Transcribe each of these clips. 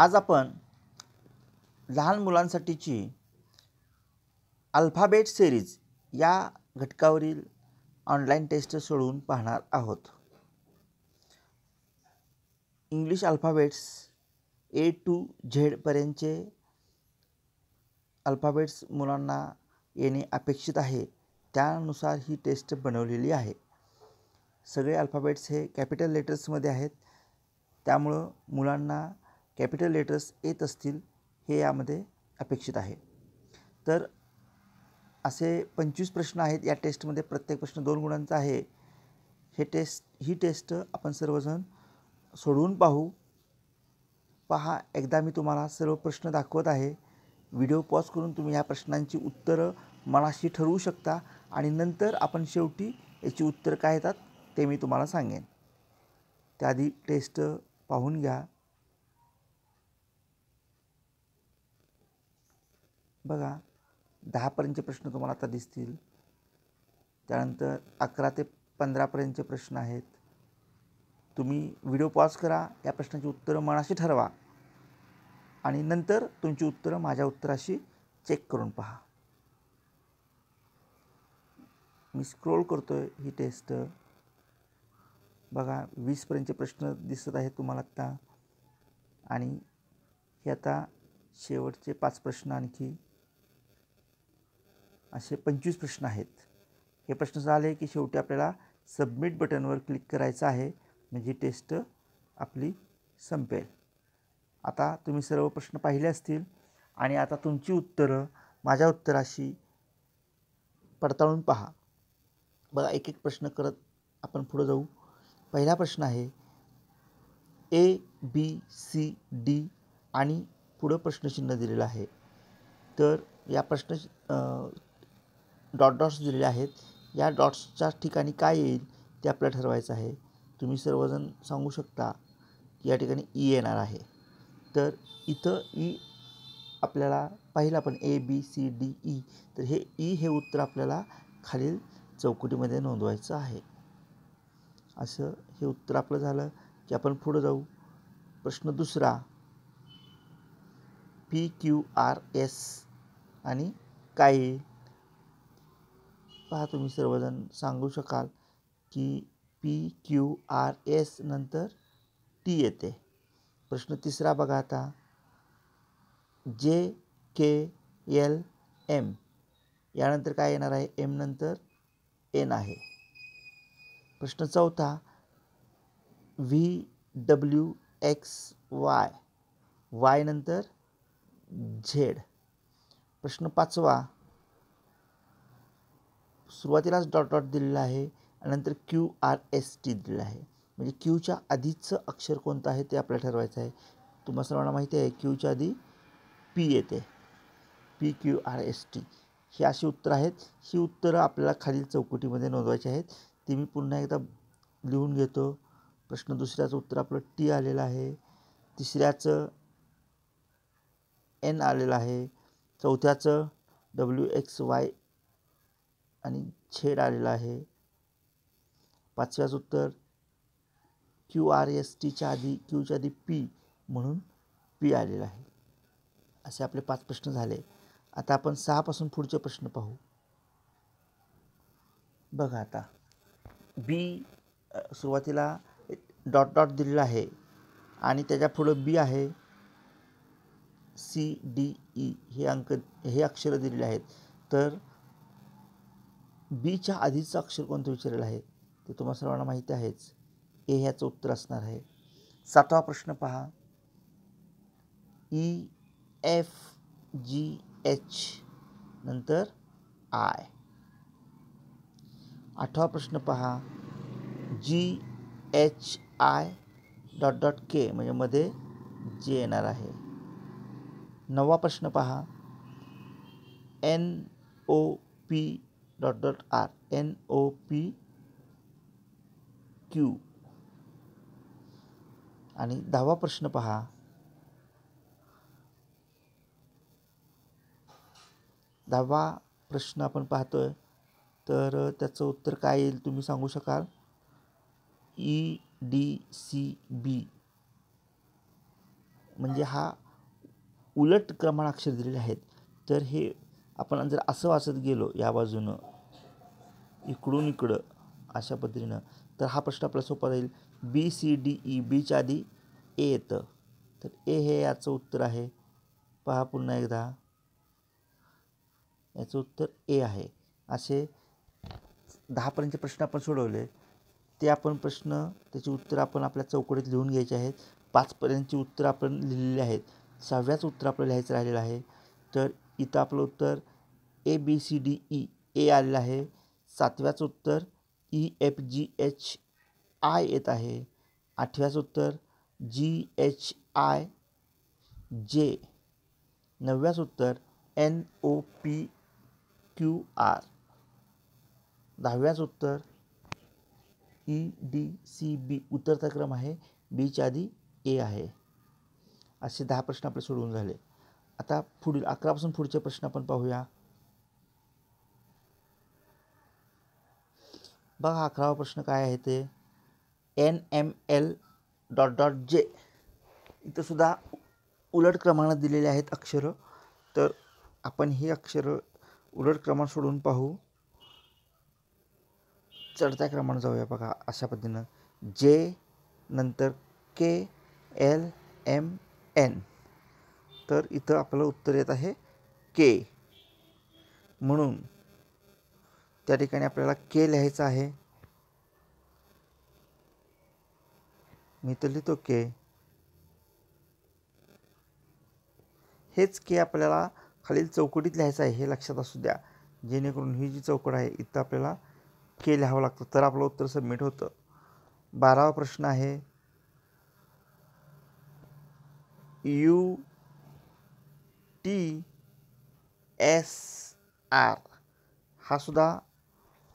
आज आपण लहान मुलांसाठीची अल्फाबेट सेरीज या घटकावरील ऑनलाईन टेस्ट सोडवून पाहणार आहोत इंग्लिश अल्फाबेट्स ए टू झेडपर्यंतचे अल्फाबेट्स मुलांना येणे अपेक्षित आहे त्यानुसार ही टेस्ट बनवलेली आहे सगळे अल्फाबेट्स हे कॅपिटल लेटर्समध्ये आहेत त्यामुळं मुलांना कॅपिटल लेटर्स येत असतील हे यामध्ये अपेक्षित आहे तर असे पंचवीस प्रश्न आहेत या टेस्टमध्ये प्रत्येक प्रश्न दोन गुणांचा आहे हे टेस्ट ही टेस्ट आपण सर्वजण सोडवून पाहू पहा एकदा मी तुम्हाला सर्व प्रश्न दाखवत आहे व्हिडिओ पॉज करून तुम्ही ह्या प्रश्नांची उत्तरं मनाशी ठरवू शकता आणि नंतर आपण शेवटी याची उत्तरं काय येतात ते मी तुम्हाला सांगेन त्याआधी टेस्ट पाहून घ्या बघा दहापर्यंतचे प्रश्न तुम्हाला आता दिसतील त्यानंतर अकरा ते पंधरापर्यंतचे प्रश्न आहेत तुम्ही व्हिडिओ पॉज करा या प्रश्नाची उत्तरं मनाशी ठरवा आणि नंतर तुमची उत्तरं माझ्या उत्तराशी चेक करून पहा मी स्क्रोल करतो आहे ही टेस्ट बघा वीसपर्यंतचे प्रश्न दिसत आहेत तुम्हाला आत्ता आणि हे आता शेवटचे पाच प्रश्न आणखी असे पंचवीस प्रश्न आहेत हे प्रश्न झाले की शेवटी आपल्याला सबमिट बटनवर क्लिक करायचं आहे म्हणजे टेस्ट आपली संपेल आता तुम्ही सर्व प्रश्न पाहिले असतील आणि आता तुमची उत्तरं माझ्या उत्तराशी पडताळून पहा बघा एक एक प्रश्न करत आपण पुढं जाऊ पहिला प्रश्न आहे ए बी सी डी आणि पुढं प्रश्नचिन्ह दिलेलं आहे तर या प्रश्न डॉट डॉट्स दिलेले आहेत या डॉट्सच्या ठिकाणी काय येईल ते आपल्याला ठरवायचं आहे तुम्ही सर्वजण सांगू शकता की या ठिकाणी ई येणार आहे तर इथं ई आपल्याला पाहिलं आपण A B C D E तर हे ई हे उत्तर आपल्याला खालील चौकटीमध्ये नोंदवायचं आहे असं हे उत्तर आपलं झालं की आपण पुढं जाऊ प्रश्न दुसरा पी क्यू आर एस आणि काय पहा तुम्ही सर्वजण सांगू शकाल की पी क्यू आर एस नंतर टी येते प्रश्न तिसरा बघा आता जे के एल एम यानंतर काय येणार आहे एम नंतर एन आहे प्रश्न चौथा V W X Y Y नंतर झेड प्रश्न पाचवा सुरुवातीलाच डॉट डॉट दिलेलं आहे आणि नंतर क्यू आर एस टी दिलेलं आहे म्हणजे क्यूच्या आधीचं अक्षर कोणतं आहे ते आपल्याला ठरवायचं आहे तुम्हाला सर्वांना माहिती आहे क्यूच्या आधी पी येते P Q R S T ही अशी उत्तरं आहेत ही उत्तरं आपल्याला खालील चौकटीमध्ये नोंदवायची आहेत ती मी पुन्हा एकदा लिहून घेतो प्रश्न दुसऱ्याचं उत्तर आपलं टी आलेलं आहे तिसऱ्याचं एन आलेलं आहे चौथ्याचं डब्ल्यू एक्स वाय आणि छेड आलेला आहे पाचव्याचं उत्तर क्यू आर एस टीच्या आधी क्यूच्या आधी पी म्हणून पी आलेला आहे असे आपले पाच प्रश्न झाले आता आपण सहापासून पुढचे प्रश्न पाहू बघा आता बी सुरुवातीला डॉट डॉट दिलेला आहे आणि त्याच्या पुढं बी आहे सी डी ई हे अंक हे अक्षरं दिलेले आहेत तर बीच्या आधीचं अक्षर कोणतं विचारलेलं आहे ते तुम्हाला सर्वांना माहिती आहेच ए ह्याचं उत्तर असणार आहे सातवा प्रश्न पहा ई एफ जी एच नंतर आय आठवा प्रश्न पहा G H I dot dot K म्हणजे मध्ये जे येणार आहे नववा प्रश्न पहा N O P dot dot R N O P Q आणि दहावा प्रश्न पहा दहावा प्रश्न आपण पाहतोय तर त्याचं उत्तर काय येईल तुम्ही सांगू शकाल ई डी सी बी म्हणजे हा उलट अक्षर दिलेले आहेत तर हे आपण जर असं वाचत गेलो या बाजूनं इकडून इकडं अशा पद्धतीनं तर हा प्रश्न आपला सोपा जाईल B C D E e, बीच्या आधी ए येतं तर ए हे याचं उत्तर आहे पहा पुन्हा एकदा याचं उत्तर ए आहे असे दहापर्यंतचे प्रश्न आपण सोडवले ते आपण प्रश्न त्याची उत्तरं आपण आपल्या चौकटीत लिहून घ्यायचे आहेत पाचपर्यंतची उत्तरं आपण लिहिलेली आहेत सहाव्याचं उत्तर आपलं लिहायचं राहिलेलं आहे तर इथं आपलं उत्तर A B C D E A आलेलं आहे सातव्याचं उत्तर E F G H I येत आहे आठव्याचं उत्तर जी एच आय जे नवव्याचं उत्तर N O P Q R दहाव्याचं उत्तर E e D C B उत्तरता क्रम आहे बीच्या आधी ए आहे असे दहा प्रश्न आपले सोडवून झाले आता पुढील अकरापासून पुढचे प्रश्न आपण पाहूया बघा अकरावा प्रश्न काय आहे ते N M L dot dot J इथंसुद्धा उलट क्रमानं दिलेले आहेत अक्षरं तर आपण ही अक्षरं उलट क्रमांक सोडून पाहू चढत्या क्रमानं जाऊया बघा अशा पद्धतीनं जे नंतर के एल एम एन तर इथं आपलं उत्तर येत आहे के म्हणून त्या ठिकाणी आपल्याला के लिहायचं आहे मी तर लिहितो के हेच के आपल्याला खालील चौकटीत लिहायचं आहे हे लक्षात असू द्या जेणेकरून ही जी चौकट आहे इथं आपल्याला के लिहावं लागतं तर आपलं उत्तर सबमिट होतं बारावा प्रश्न आहे यू टी एस आर हा सुद्धा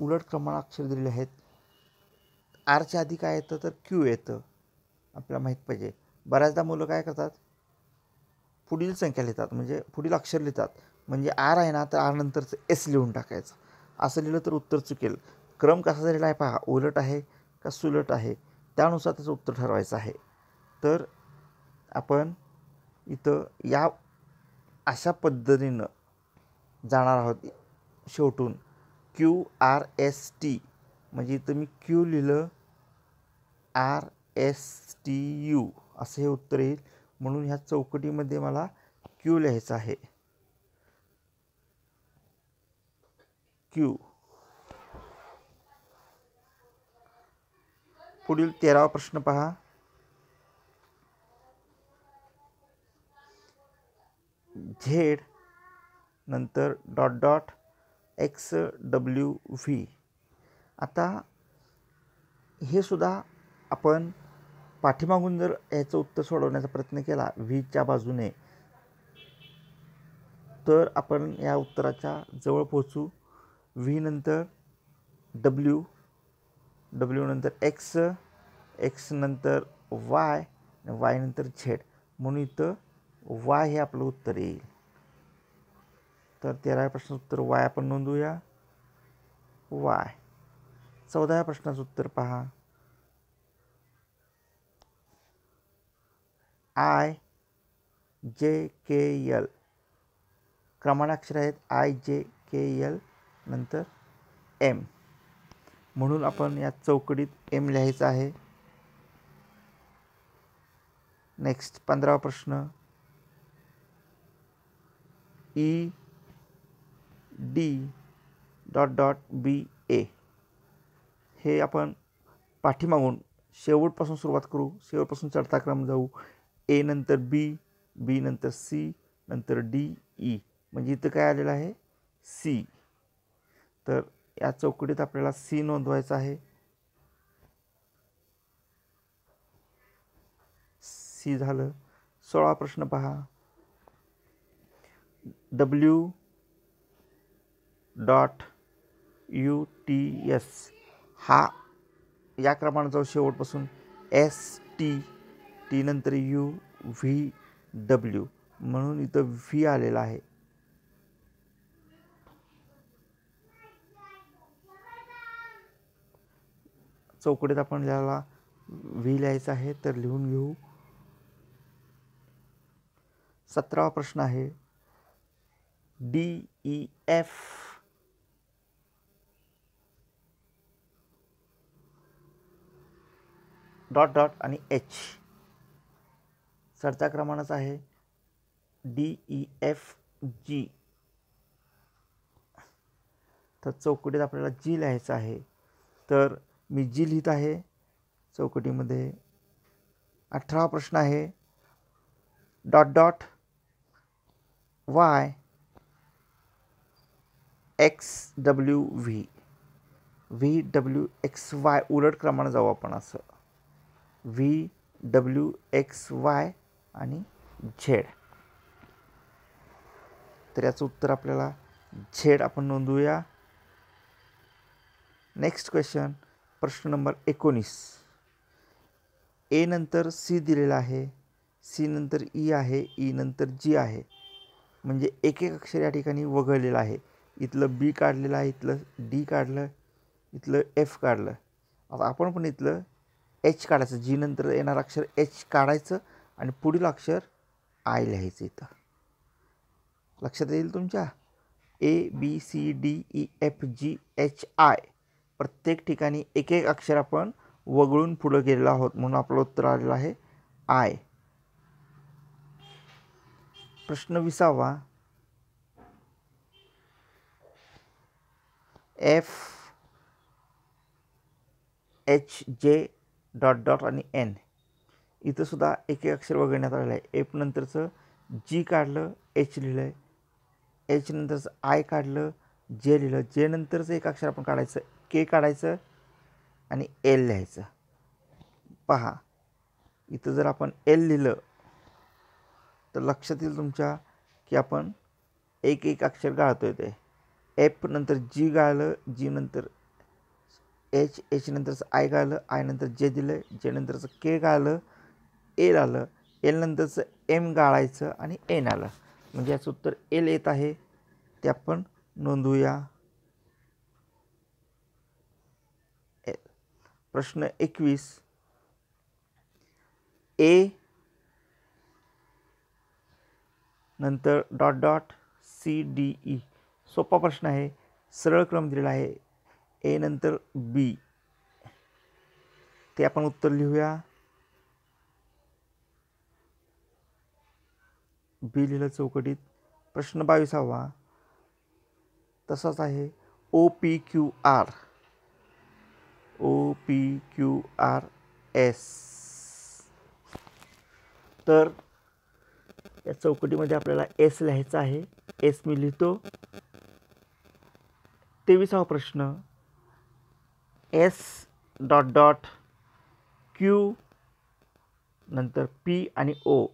उलट अक्षर दिलेले आहेत आरच्या आधी काय येतं तर क्यू येतं आपल्याला माहीत पाहिजे बऱ्याचदा मुलं काय करतात पुढील संख्या लिहितात म्हणजे पुढील अक्षर लिहितात म्हणजे आर आहे ना तर आर नंतरचं एस लिहून टाकायचं असं लिहिलं तर उत्तर चुकेल क्रम कसा झालेला आहे पहा उलट आहे का सुलट आहे त्यानुसार त्याचं उत्तर ठरवायचं आहे तर आपण इथं या अशा पद्धतीनं जाणार आहोत शेवटून क्यू आर एस टी म्हणजे इथं मी क्यू लिहिलं आर एस टी यू असं हे उत्तर येईल म्हणून ह्या चौकटीमध्ये मला क्यू लिहायचं आहे क्यू पुढील तेरावा प्रश्न पहा झेड नंतर dot dot X W V आता हे सुद्धा आपण पाठीमागून जर याचं उत्तर सोडवण्याचा प्रयत्न केला व्हीच्या बाजूने तर आपण या उत्तराच्या जवळ पोहोचू व्ही नंतर डब्ल्यू डब्ल्यू नंतर एक्स एक्स नंतर वाय वाय नंतर झेड म्हणून इथं वाय हे आपलं उत्तर येईल तर तेराव्या प्रश्नाचं उत्तर वाय आपण नोंदवूया वाय चौदाव्या प्रश्नाचं उत्तर पहा आय जे के यल क्रमांकाक्षर आहेत आय जे के यल नंतर एम म्हणून आपण या चौकडीत एम लिहायचं आहे नेक्स्ट पंधरावा प्रश्न E D dot dot B A हे आपण पाठीमागून शेवटपासून सुरुवात करू शेवटपासून चढता क्रम जाऊ ए नंतर बी बी नंतर सी नंतर डी ई e. म्हणजे इथं काय आलेलं आहे सी तर या चौकटीत आपल्याला सी नोंदवायचं आहे सी झालं सोळा प्रश्न पहा W dot U T S हा या क्रमांकाचा शेवटपासून एस टी टी नंतर यू व्ही डब्ल्यू म्हणून इथं व्ही आलेला आहे चौकडीत आपण ज्याला व्ही लिहायचं आहे तर लिहून घेऊ सतरावा प्रश्न आहे D E F dot dot आणि एच चढता क्रमानच आहे डी ई एफ जी तर चौकटीत आपल्याला जी लिहायचं आहे तर मी जी लिहित आहे चौकटीमध्ये अठरा प्रश्न आहे dot dot Y X W V V W X Y उलट क्रमानं जाऊ आपण असं व्ही डब्ल्यू एक्स वाय आणि झेड तर याचं उत्तर आपल्याला झेड आपण नोंदवूया नेक्स्ट क्वेश्चन प्रश्न नंबर एकोणीस ए नंतर सी दिलेला आहे सी नंतर ई e आहे ई e नंतर जी आहे म्हणजे एक एक अक्षर या ठिकाणी वगळलेलं आहे इथलं बी काढलेलं आहे इथलं डी काढलं इथलं एफ काढलं आता आपण पण इथलं एच काढायचं जी नंतर येणारं अक्षर एच काढायचं आणि पुढील अक्षर आय लिहायचं इथं लक्षात येईल तुमच्या A B C D E F G H I प्रत्येक ठिकाणी एक एक अक्षर आपण वगळून पुढं गेलेलो आहोत म्हणून आपलं उत्तर आलेलं आहे आय प्रश्न विसावा F H J dot dot आणि एन इथंसुद्धा एक एक अक्षर वगळण्यात आलेलं आहे एफ नंतरचं जी काढलं एच लिहिलं आहे एच नंतरचं आय काढलं जे लिहिलं जे नंतरचं एक अक्षर आपण काढायचं के काढायचं आणि एल लिहायचं पहा इथं जर आपण एल लिहिलं तर लक्षात येईल तुमच्या की आपण एक एक अक्षर गाळतो आहे ते एफ नंतर जी गाळलं जी नंतर एच एच नंतरचं आय गाळलं आय नंतर जे दिलं जे नंतरचं के गाळलं एल आलं एल नंतरचं एम गाळायचं आणि एन आलं म्हणजे याचं उत्तर एल येत आहे ते आपण नोंदवूया प्रश्न एकवीस ए नंतर dot dot C D E सोपा प्रश्न आहे सरळ क्रम दिलेला आहे ए नंतर बी ते आपण उत्तर लिहूया बी लिहिलं चौकटीत प्रश्न बावीसावा तसाच आहे O P Q R O P Q R S तर या चौकटीमध्ये आपल्याला एस लिहायचं आहे एस मी लिहितो तेविसावा प्रश्न एस डॉट डॉट क्यू नंतर पी आणि ओ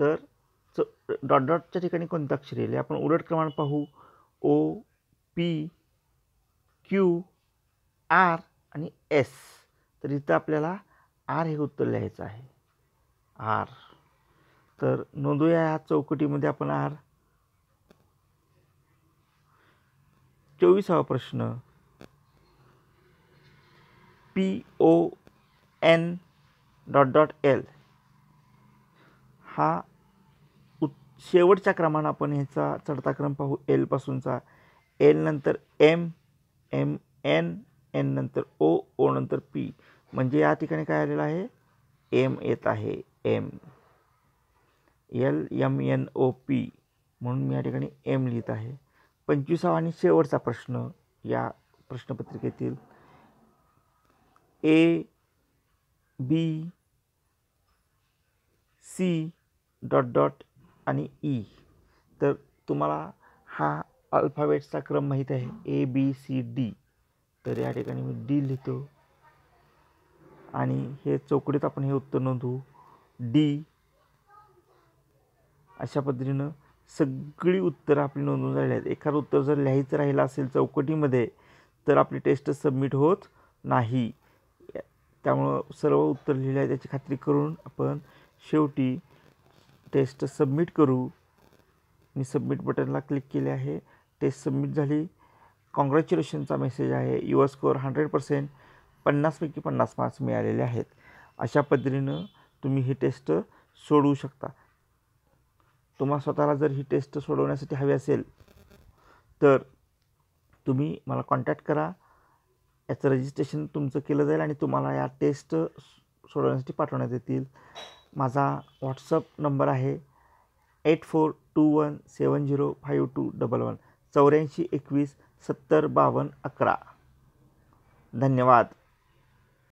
तर च डॉट डॉटच्या ठिकाणी कोणतं अक्षर येईल आपण उलट क्रमांक पाहू ओ पी क्यू आर आणि एस तर इथं आपल्याला आर हे उत्तर लिहायचं आहे आर तर नोंदूया ह्या चौकटीमध्ये आपण आर चोवीसावा प्रश्न P O N dot dot L हा उ शेवटच्या क्रमानं आपण ह्याचा चढता क्रम पाहू एलपासूनचा एल नंतर एम एम एन एन नंतर ओ ओ नंतर पी म्हणजे या ठिकाणी काय आलेलं आहे एम येत आहे M L M N O P म्हणून मी या ठिकाणी एम लिहित आहे पंचवीसावा आणि शेवटचा प्रश्न या प्रश्नपत्रिकेतील A B C dot dot आणि ई e. तर तुम्हाला हा अल्फाबेटचा क्रम माहीत आहे ए बी सी डी तर या ठिकाणी मी डी लिहितो आणि हे चौकडीत आपण हे उत्तर नोंदवू डी अशा पद्धतीनं सगळी उत्तरं आपली नोंदवून झाली आहेत एखादं उत्तर जर लिहायचं राहिलं असेल चौकटीमध्ये तर आपली टेस्ट सबमिट होत नाही त्यामुळं सर्व उत्तर लिहिलं आहे त्याची खात्री करून आपण शेवटी टेस्ट सबमिट करू मी सबमिट बटनला क्लिक केले आहे टेस्ट सबमिट झाली कॉंग्रॅच्युलेशनचा मेसेज आहे युअर स्कोअर हंड्रेड पर्सेंट पन्नासपैकी पन्नास मार्क्स मिळालेले आहेत अशा पद्धतीनं तुम्ही ही टेस्ट सोडवू शकता तुम्हाला स्वतःला जर ही टेस्ट सोडवण्यासाठी हवी असेल तर तुम्ही मला कॉन्टॅक्ट करा याचं रजिस्ट्रेशन तुमचं केलं जाईल आणि तुम्हाला या टेस्ट सोडवण्यासाठी पाठवण्यात येतील माझा व्हॉट्सअप नंबर आहे eight four two one seven zero five two double one चौऱ्याऐंशी एकवीस सत्तर बावन्न अकरा धन्यवाद